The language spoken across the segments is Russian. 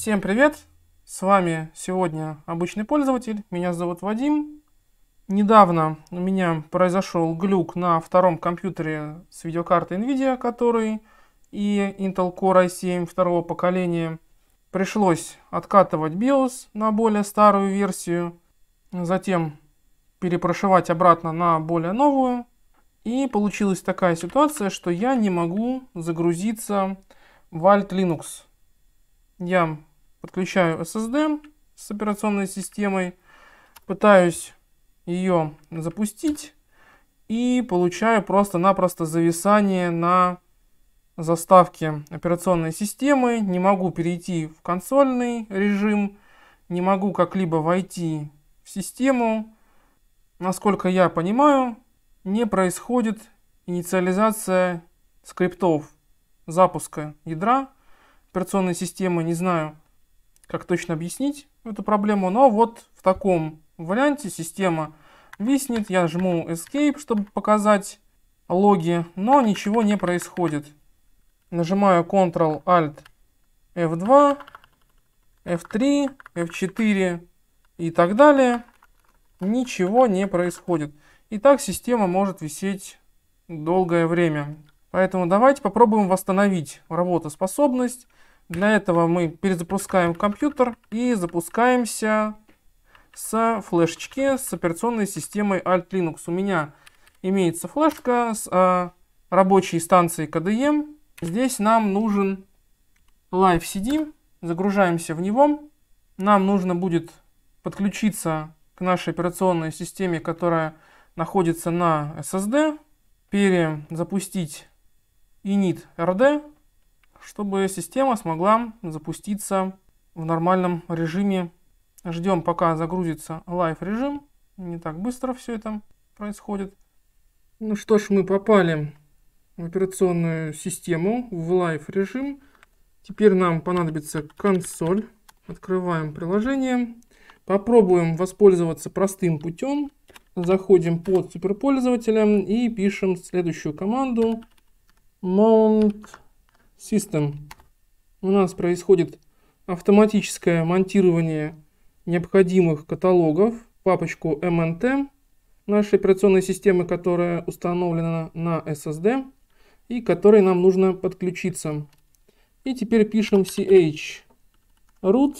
Всем привет! С вами сегодня обычный пользователь. Меня зовут Вадим. Недавно у меня произошел глюк на втором компьютере с видеокартой NVIDIA, который и Intel Core i7 второго поколения. Пришлось откатывать BIOS на более старую версию, затем перепрошивать обратно на более новую. И получилась такая ситуация, что я не могу загрузиться в Alt Linux. Я подключаю SSD с операционной системой, пытаюсь ее запустить и получаю просто-напросто зависание на заставке операционной системы. Не могу перейти в консольный режим, не могу как-либо войти в систему. Насколько я понимаю, не происходит инициализация скриптов запуска ядра операционной системы, не знаю, как точно объяснить эту проблему, но вот в таком варианте система виснет. Я жму Escape, чтобы показать логи, но ничего не происходит. Нажимаю Ctrl-Alt F2, F3, F4 и так далее. Ничего не происходит. И так система может висеть долгое время. Поэтому давайте попробуем восстановить работоспособность. Для этого мы перезапускаем компьютер и запускаемся с флешечки с операционной системой Alt Linux. У меня имеется флешка с э, рабочей станцией KDE. Здесь нам нужен Live CD. Загружаемся в него. Нам нужно будет подключиться к нашей операционной системе, которая находится на SSD, перезапустить init rd чтобы система смогла запуститься в нормальном режиме. Ждем, пока загрузится лайв режим. Не так быстро все это происходит. Ну что ж, мы попали в операционную систему, в лайв режим. Теперь нам понадобится консоль. Открываем приложение. Попробуем воспользоваться простым путем. Заходим под суперпользователем и пишем следующую команду. Mount System у нас происходит автоматическое монтирование необходимых каталогов в папочку MNT нашей операционной системы, которая установлена на SSD и к которой нам нужно подключиться. И теперь пишем ch root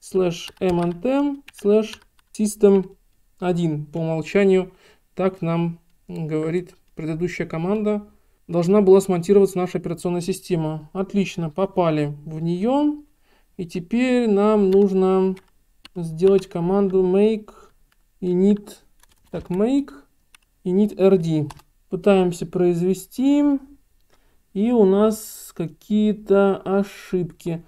slash mntm slash system1 по умолчанию. Так нам говорит предыдущая команда должна была смонтироваться наша операционная система. Отлично, попали в нее. И теперь нам нужно сделать команду make init, так, make init rd. Пытаемся произвести, и у нас какие-то ошибки.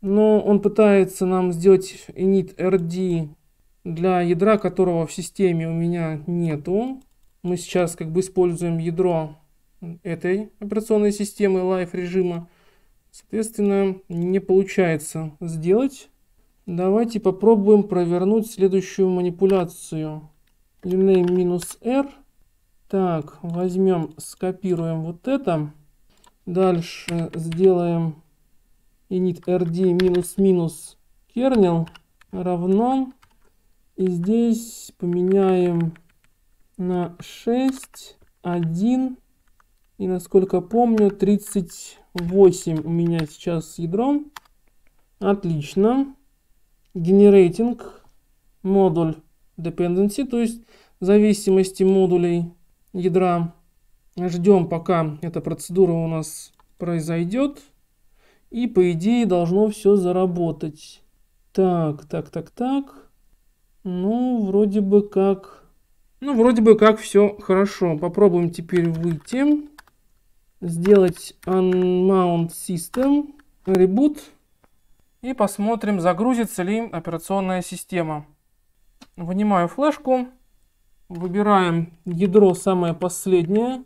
Но он пытается нам сделать init rd для ядра, которого в системе у меня нету. Мы сейчас как бы используем ядро этой операционной системы Live режима, соответственно, не получается сделать. Давайте попробуем провернуть следующую манипуляцию. Rename минус R. Так, возьмем, скопируем вот это. Дальше сделаем init rd минус минус kernel равно. И здесь поменяем на 6, 1, и насколько помню, 38 у меня сейчас с ядром. Отлично. Генерейтинг модуль dependency, то есть зависимости модулей ядра. Ждем, пока эта процедура у нас произойдет. И, по идее, должно все заработать. Так, так, так, так. Ну, вроде бы как... Ну, вроде бы как все хорошо. Попробуем теперь выйти сделать unmount system, reboot. И посмотрим, загрузится ли операционная система. Вынимаю флешку. Выбираем ядро самое последнее.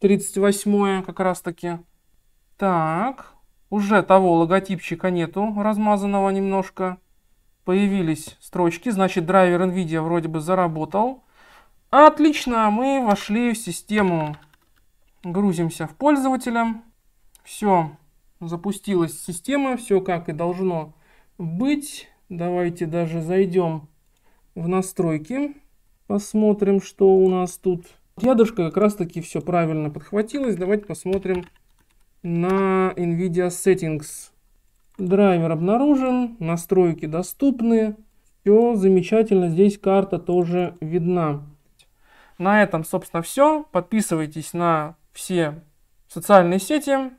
38 как раз таки. Так, уже того логотипчика нету, размазанного немножко. Появились строчки, значит драйвер NVIDIA вроде бы заработал. Отлично, мы вошли в систему. Грузимся в пользователя. Все, запустилась система, все как и должно быть. Давайте даже зайдем в настройки, посмотрим, что у нас тут. Ядышко как раз таки все правильно подхватилось. Давайте посмотрим на NVIDIA Settings. Драйвер обнаружен, настройки доступны. Все замечательно, здесь карта тоже видна. На этом, собственно, все. Подписывайтесь на все социальные сети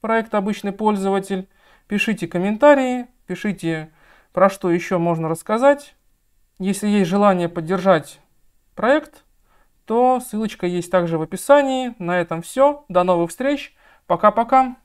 проект «Обычный пользователь». Пишите комментарии, пишите, про что еще можно рассказать. Если есть желание поддержать проект, то ссылочка есть также в описании. На этом все. До новых встреч. Пока-пока.